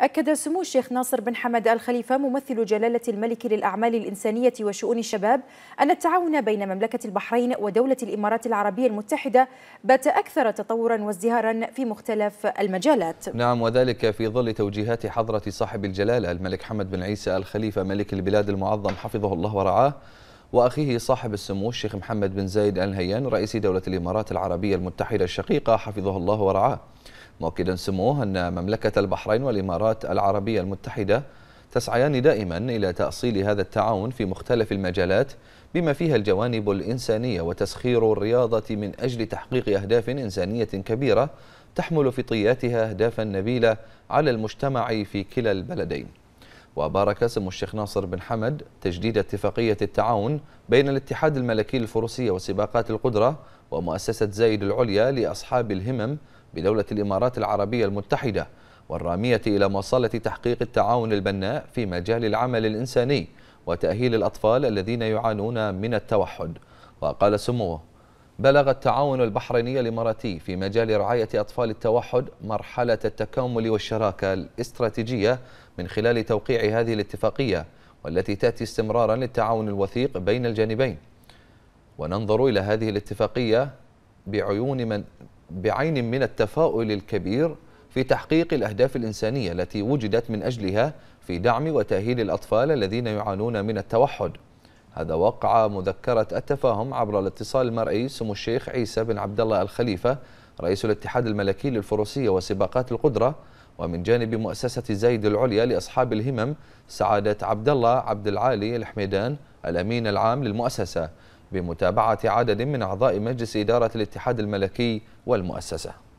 أكد سمو الشيخ ناصر بن حمد الخليفة ممثل جلالة الملك للأعمال الإنسانية وشؤون الشباب أن التعاون بين مملكة البحرين ودولة الإمارات العربية المتحدة بات أكثر تطورا وازدهارا في مختلف المجالات نعم وذلك في ظل توجيهات حضرة صاحب الجلالة الملك حمد بن عيسى الخليفة ملك البلاد المعظم حفظه الله ورعاه وأخيه صاحب السمو الشيخ محمد بن زايد الهيان نهيان رئيس دولة الإمارات العربية المتحدة الشقيقة حفظه الله ورعاه مؤكدا سموه أن مملكة البحرين والإمارات العربية المتحدة تسعيان دائما إلى تأصيل هذا التعاون في مختلف المجالات بما فيها الجوانب الإنسانية وتسخير الرياضة من أجل تحقيق أهداف إنسانية كبيرة تحمل في طياتها أهدافا نبيلة على المجتمع في كلا البلدين وبارك سمو الشيخ ناصر بن حمد تجديد اتفاقية التعاون بين الاتحاد الملكي الفروسية وسباقات القدرة ومؤسسة زايد العليا لأصحاب الهمم بدولة الإمارات العربية المتحدة والرامية إلى مصالة تحقيق التعاون البناء في مجال العمل الإنساني وتأهيل الأطفال الذين يعانون من التوحد وقال سموه بلغ التعاون البحريني الإماراتي في مجال رعاية أطفال التوحد مرحلة التكامل والشراكة الاستراتيجية من خلال توقيع هذه الاتفاقية والتي تأتي استمرارا للتعاون الوثيق بين الجانبين وننظر إلى هذه الاتفاقية بعيون من بعين من التفاؤل الكبير في تحقيق الأهداف الإنسانية التي وجدت من أجلها في دعم وتأهيل الأطفال الذين يعانون من التوحد هذا وقع مذكرة التفاهم عبر الاتصال المرئي سمو الشيخ عيسى بن عبد الله الخليفة رئيس الاتحاد الملكي للفروسية وسباقات القدرة ومن جانب مؤسسة زايد العليا لأصحاب الهمم سعادة عبد الله عبد العالي الحميدان الأمين العام للمؤسسة بمتابعة عدد من أعضاء مجلس إدارة الاتحاد الملكي والمؤسسة